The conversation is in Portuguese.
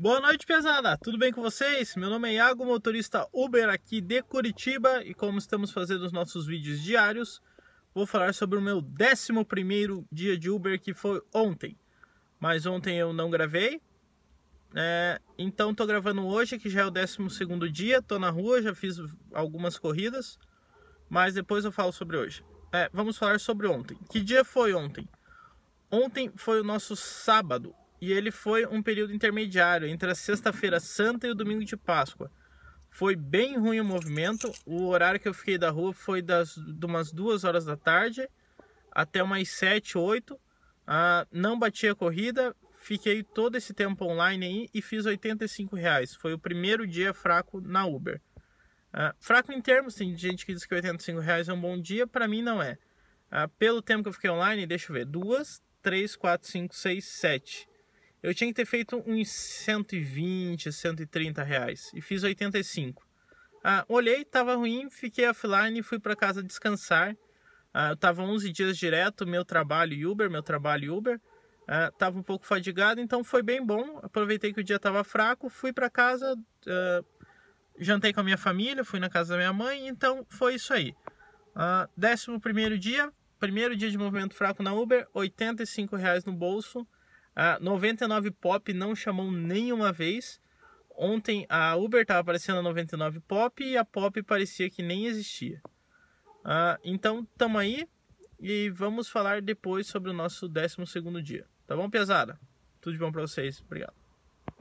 Boa noite, pesada! Tudo bem com vocês? Meu nome é Iago, motorista Uber aqui de Curitiba e como estamos fazendo os nossos vídeos diários, vou falar sobre o meu 11 dia de Uber que foi ontem. Mas ontem eu não gravei, é, então tô gravando hoje que já é o 12 dia, tô na rua, já fiz algumas corridas, mas depois eu falo sobre hoje. É, vamos falar sobre ontem. Que dia foi ontem? Ontem foi o nosso sábado, e ele foi um período intermediário entre a Sexta-feira Santa e o Domingo de Páscoa. Foi bem ruim o movimento. O horário que eu fiquei da rua foi das de umas duas horas da tarde até umas sete, oito. Ah, não bati a corrida, fiquei todo esse tempo online aí e fiz 85 reais. Foi o primeiro dia fraco na Uber. Ah, fraco em termos, tem gente que diz que 85 reais é um bom dia, para mim não é. Ah, pelo tempo que eu fiquei online, deixa eu ver, duas, três, quatro, cinco, seis, sete. Eu tinha que ter feito uns 120, 130 reais e fiz 85. Ah, olhei, tava ruim, fiquei offline, e fui para casa descansar. Ah, eu tava 11 dias direto, meu trabalho Uber, meu trabalho Uber. Ah, tava um pouco fadigado, então foi bem bom. Aproveitei que o dia tava fraco, fui para casa, ah, jantei com a minha família, fui na casa da minha mãe, então foi isso aí. Ah, décimo primeiro dia, primeiro dia de movimento fraco na Uber, 85 reais no bolso. A 99 Pop não chamou nenhuma vez. Ontem a Uber estava aparecendo a 99 Pop e a Pop parecia que nem existia. Ah, então, tamo aí e vamos falar depois sobre o nosso 12 dia. Tá bom, pesada? Tudo de bom para vocês. Obrigado.